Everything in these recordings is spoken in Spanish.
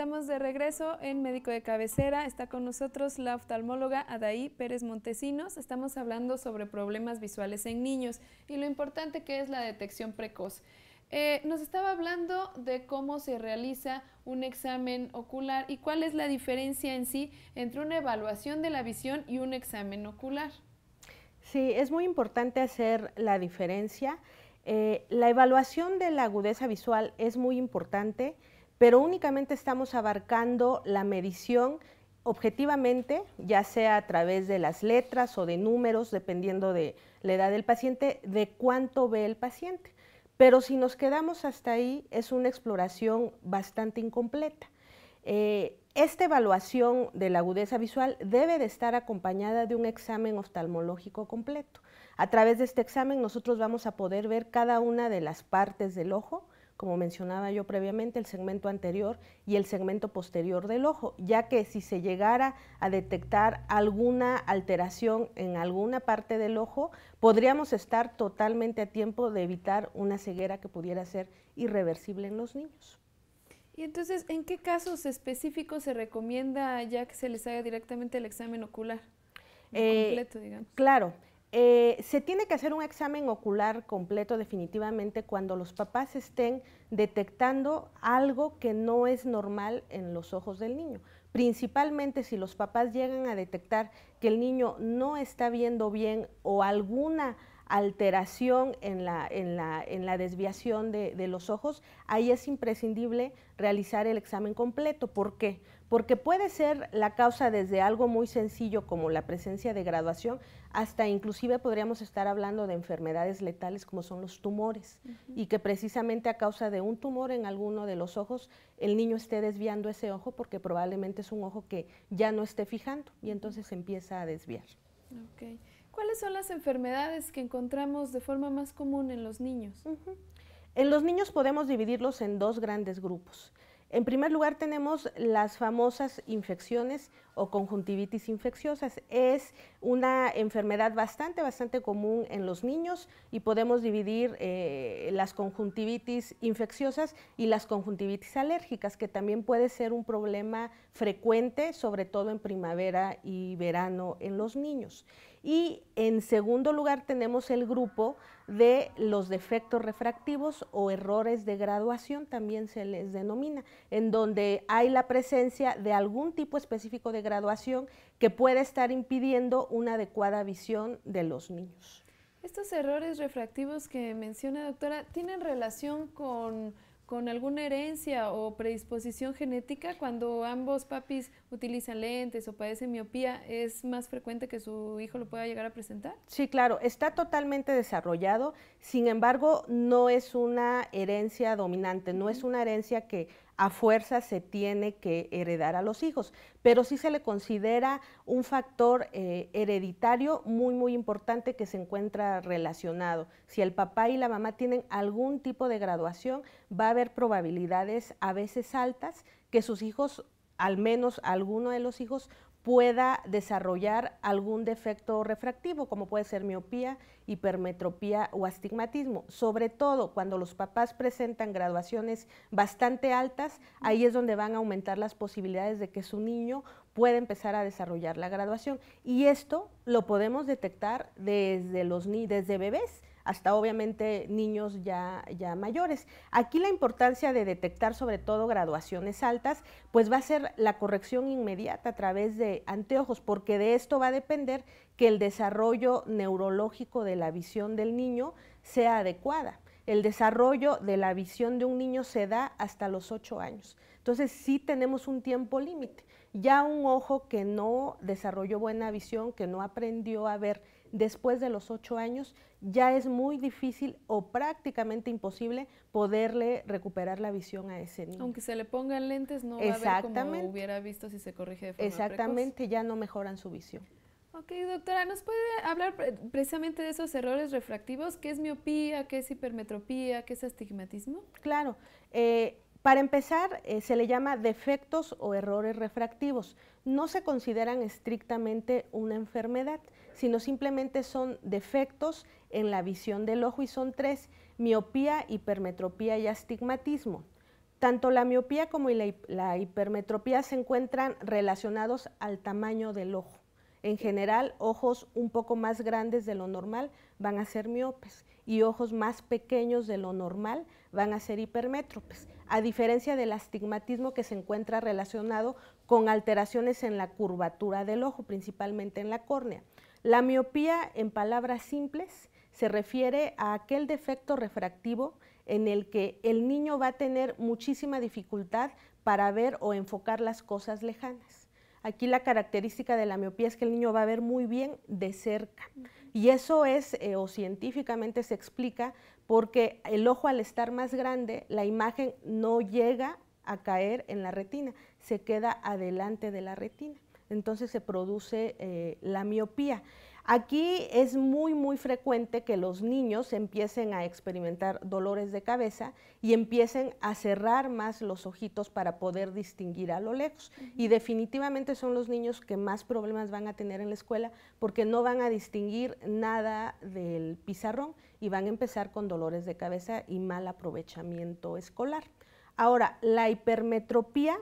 Estamos de regreso en Médico de Cabecera. Está con nosotros la oftalmóloga Adaí Pérez Montesinos. Estamos hablando sobre problemas visuales en niños y lo importante que es la detección precoz. Eh, nos estaba hablando de cómo se realiza un examen ocular y cuál es la diferencia en sí entre una evaluación de la visión y un examen ocular. Sí, es muy importante hacer la diferencia. Eh, la evaluación de la agudeza visual es muy importante pero únicamente estamos abarcando la medición objetivamente, ya sea a través de las letras o de números, dependiendo de la edad del paciente, de cuánto ve el paciente. Pero si nos quedamos hasta ahí, es una exploración bastante incompleta. Eh, esta evaluación de la agudeza visual debe de estar acompañada de un examen oftalmológico completo. A través de este examen nosotros vamos a poder ver cada una de las partes del ojo, como mencionaba yo previamente, el segmento anterior y el segmento posterior del ojo, ya que si se llegara a detectar alguna alteración en alguna parte del ojo, podríamos estar totalmente a tiempo de evitar una ceguera que pudiera ser irreversible en los niños. Y entonces, ¿en qué casos específicos se recomienda ya que se les haga directamente el examen ocular? Eh, completo, digamos. Claro. Eh, se tiene que hacer un examen ocular completo definitivamente cuando los papás estén detectando algo que no es normal en los ojos del niño. Principalmente si los papás llegan a detectar que el niño no está viendo bien o alguna alteración en la, en la, desviación de, los ojos, ahí es imprescindible realizar el examen completo. ¿Por qué? Porque puede ser la causa desde algo muy sencillo como la presencia de graduación hasta inclusive podríamos estar hablando de enfermedades letales como son los tumores y que precisamente a causa de un tumor en alguno de los ojos el niño esté desviando ese ojo porque probablemente es un ojo que ya no esté fijando y entonces empieza a desviar. Okay. ¿Cuáles son las enfermedades que encontramos de forma más común en los niños? En los niños podemos dividirlos en dos grandes grupos. En primer lugar tenemos las famosas infecciones o conjuntivitis infecciosas. Es una enfermedad bastante, bastante común en los niños y podemos dividir eh, las conjuntivitis infecciosas y las conjuntivitis alérgicas, que también puede ser un problema frecuente, sobre todo en primavera y verano en los niños. Y en segundo lugar tenemos el grupo de los defectos refractivos o errores de graduación, también se les denomina, en donde hay la presencia de algún tipo específico de graduación que puede estar impidiendo una adecuada visión de los niños. Estos errores refractivos que menciona doctora tienen relación con con alguna herencia o predisposición genética, cuando ambos papis utilizan lentes o padecen miopía, ¿es más frecuente que su hijo lo pueda llegar a presentar? Sí, claro, está totalmente desarrollado, sin embargo, no es una herencia dominante, no es una herencia que a fuerza se tiene que heredar a los hijos, pero sí se le considera un factor eh, hereditario muy, muy importante que se encuentra relacionado. Si el papá y la mamá tienen algún tipo de graduación, va a haber probabilidades a veces altas que sus hijos al menos alguno de los hijos pueda desarrollar algún defecto refractivo, como puede ser miopía, hipermetropía o astigmatismo. Sobre todo cuando los papás presentan graduaciones bastante altas, ahí es donde van a aumentar las posibilidades de que su niño pueda empezar a desarrollar la graduación. Y esto lo podemos detectar desde, los, desde bebés hasta obviamente niños ya, ya mayores. Aquí la importancia de detectar sobre todo graduaciones altas, pues va a ser la corrección inmediata a través de anteojos, porque de esto va a depender que el desarrollo neurológico de la visión del niño sea adecuada. El desarrollo de la visión de un niño se da hasta los 8 años. Entonces sí tenemos un tiempo límite. Ya un ojo que no desarrolló buena visión, que no aprendió a ver después de los ocho años ya es muy difícil o prácticamente imposible poderle recuperar la visión a ese niño. Aunque se le pongan lentes, no va a ver como hubiera visto si se corrige de forma Exactamente, ya no mejoran su visión. Ok, doctora, ¿nos puede hablar precisamente de esos errores refractivos? ¿Qué es miopía? ¿Qué es hipermetropía? ¿Qué es astigmatismo? Claro, eh, para empezar, eh, se le llama defectos o errores refractivos. No se consideran estrictamente una enfermedad, sino simplemente son defectos en la visión del ojo y son tres, miopía, hipermetropía y astigmatismo. Tanto la miopía como la hipermetropía se encuentran relacionados al tamaño del ojo. En general, ojos un poco más grandes de lo normal van a ser miopes y ojos más pequeños de lo normal van a ser hipermétropes a diferencia del astigmatismo que se encuentra relacionado con alteraciones en la curvatura del ojo, principalmente en la córnea. La miopía, en palabras simples, se refiere a aquel defecto refractivo en el que el niño va a tener muchísima dificultad para ver o enfocar las cosas lejanas. Aquí la característica de la miopía es que el niño va a ver muy bien de cerca. Y eso es, eh, o científicamente se explica, porque el ojo al estar más grande, la imagen no llega a caer en la retina, se queda adelante de la retina. Entonces se produce eh, la miopía. Aquí es muy, muy frecuente que los niños empiecen a experimentar dolores de cabeza y empiecen a cerrar más los ojitos para poder distinguir a lo lejos. Y definitivamente son los niños que más problemas van a tener en la escuela porque no van a distinguir nada del pizarrón y van a empezar con dolores de cabeza y mal aprovechamiento escolar. Ahora, la hipermetropía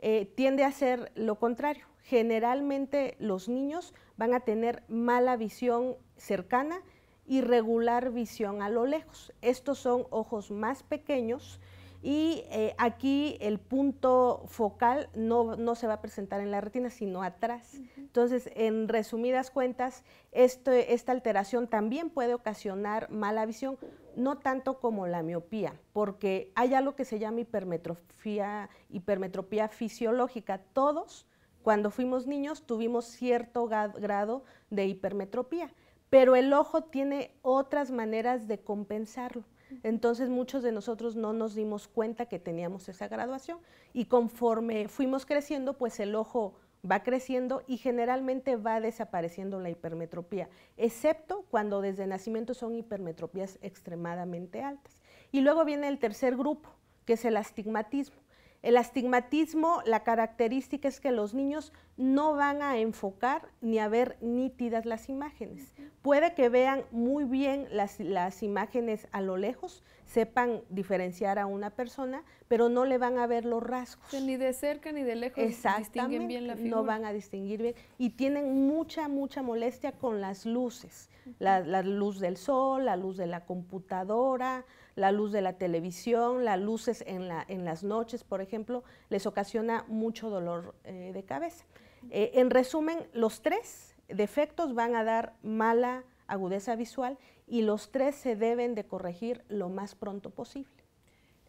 eh, tiende a ser lo contrario. Generalmente los niños van a tener mala visión cercana y regular visión a lo lejos. Estos son ojos más pequeños y eh, aquí el punto focal no, se va a presentar en la retina, sino atrás. Entonces, en resumidas cuentas, esta alteración también puede ocasionar mala visión, no tanto como la miopía, porque hay algo que se llama hipermetropía hipermetropía fisiológica. Todos, cuando fuimos niños, tuvimos cierto grado de hipermetropía, pero el ojo tiene otras maneras de compensarlo. Entonces muchos de nosotros no nos dimos cuenta que teníamos esa graduación y conforme fuimos creciendo, pues el ojo va creciendo y generalmente va desapareciendo la hipermetropía, excepto cuando desde nacimiento son hipermetropías extremadamente altas. Y luego viene el tercer grupo, que es el astigmatismo. El astigmatismo, la característica es que los niños no van a enfocar ni a ver nítidas las imágenes. Puede que vean muy bien las, imágenes a lo lejos, sepan diferenciar a una persona, pero no le van a ver los rasgos. ni de cerca ni de lejos distinguen bien la No van a distinguir bien y tienen mucha, mucha molestia con las luces, la luz del sol, la luz de la computadora, la luz de la televisión, las luces en, las noches, por ejemplo, les ocasiona mucho dolor eh, de cabeza. Eh, en resumen, los tres defectos van a dar mala agudeza visual y los tres se deben de corregir lo más pronto posible.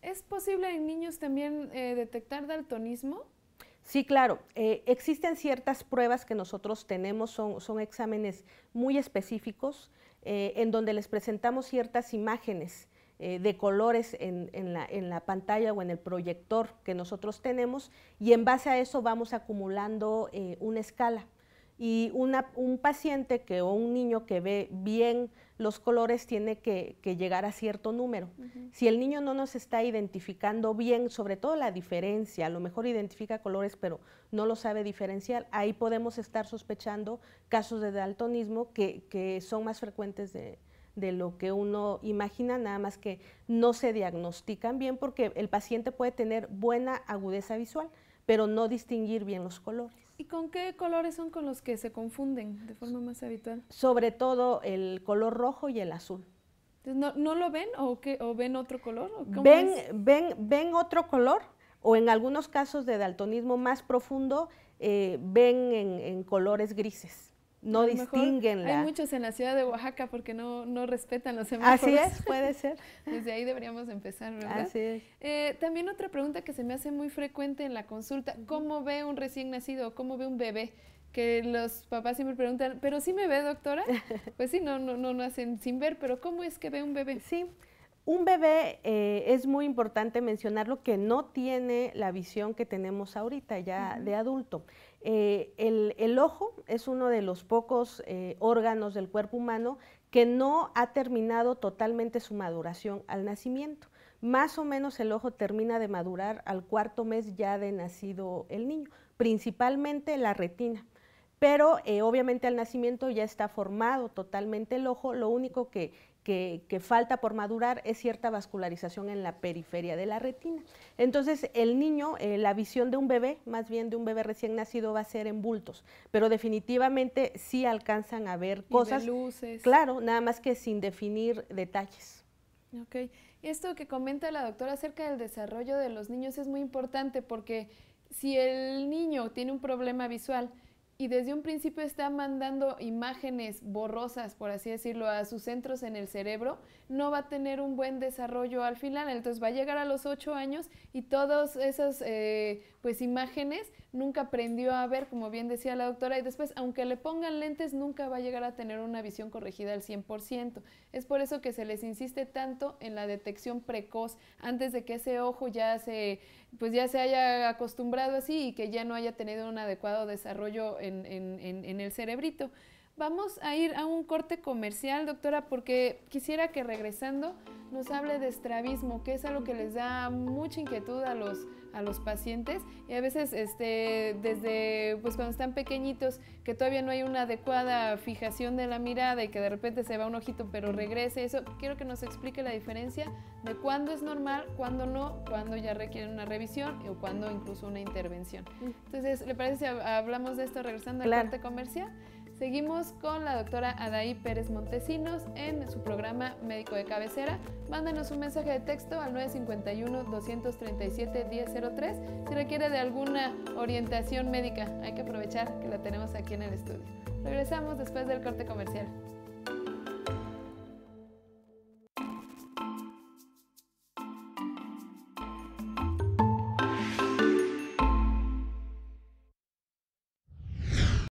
¿Es posible en niños también eh, detectar daltonismo? Sí, claro. existen ciertas pruebas que nosotros tenemos, son, exámenes muy específicos, en donde les presentamos ciertas imágenes eh, de colores en, la, pantalla o en el proyector que nosotros tenemos y en base a eso vamos acumulando eh, una escala. Y un paciente que, o un niño que ve bien los colores tiene que, llegar a cierto número. Si el niño no nos está identificando bien, sobre todo la diferencia, a lo mejor identifica colores pero no lo sabe diferenciar, ahí podemos estar sospechando casos de daltonismo que, que son más frecuentes de, de lo que uno imagina, nada más que no se diagnostican bien porque el paciente puede tener buena agudeza visual, pero no distinguir bien los colores. ¿Y con qué colores son con los que se confunden de forma más habitual? Sobre todo el color rojo y el azul. ¿No, lo ven o, ven otro color? ven, ven, otro color o en algunos casos de daltonismo más profundo eh, ven en colores grises no distinguen. Hay muchos en la ciudad de Oaxaca porque no, respetan los semáforos. Así es, puede ser. Desde ahí deberíamos empezar, ¿verdad? Así es. Eh, también otra pregunta que se me hace muy frecuente en la consulta, ¿cómo ve un recién nacido? o ¿Cómo ve un bebé? Que los papás siempre preguntan, ¿pero sí me ve, doctora? Pues sí, no, no, no hacen sin ver, pero ¿cómo es que ve un bebé? Sí, un bebé eh, es muy importante mencionarlo que no tiene la visión que tenemos ahorita ya de adulto. Eh, el, ojo es uno de los pocos eh, órganos del cuerpo humano que no ha terminado totalmente su maduración al nacimiento. Más o menos el ojo termina de madurar al cuarto mes ya de nacido el niño, principalmente la retina. Pero eh, obviamente al nacimiento ya está formado totalmente el ojo, lo único que que, falta por madurar es cierta vascularización en la periferia de la retina. Entonces, el niño, eh, la visión de un bebé, más bien de un bebé recién nacido, va a ser en bultos, pero definitivamente sí alcanzan a ver cosas. Y luces. Claro, nada más que sin definir detalles. Ok. Esto que comenta la doctora acerca del desarrollo de los niños es muy importante porque si el niño tiene un problema visual, y desde un principio está mandando imágenes borrosas, por así decirlo, a sus centros en el cerebro, no va a tener un buen desarrollo al final. Entonces va a llegar a los ocho años y todos esos eh, pues imágenes, nunca aprendió a ver, como bien decía la doctora, y después, aunque le pongan lentes, nunca va a llegar a tener una visión corregida al 100%. Es por eso que se les insiste tanto en la detección precoz, antes de que ese ojo ya se, pues ya se haya acostumbrado así y que ya no haya tenido un adecuado desarrollo en, en el cerebrito. Vamos a ir a un corte comercial, doctora, porque quisiera que regresando nos hable de estrabismo, que es algo que les da mucha inquietud a los a los pacientes y a veces este, desde pues cuando están pequeñitos que todavía no hay una adecuada fijación de la mirada y que de repente se va un ojito pero regrese, eso quiero que nos explique la diferencia de cuándo es normal, cuándo no, cuándo ya requiere una revisión o cuándo incluso una intervención. Mm. Entonces, ¿le parece si hablamos de esto regresando al la corte comercial? Seguimos con la doctora Adaí Pérez Montesinos en su programa Médico de Cabecera. Mándanos un mensaje de texto al 951-237-1003 si requiere de alguna orientación médica. Hay que aprovechar que la tenemos aquí en el estudio. Regresamos después del corte comercial.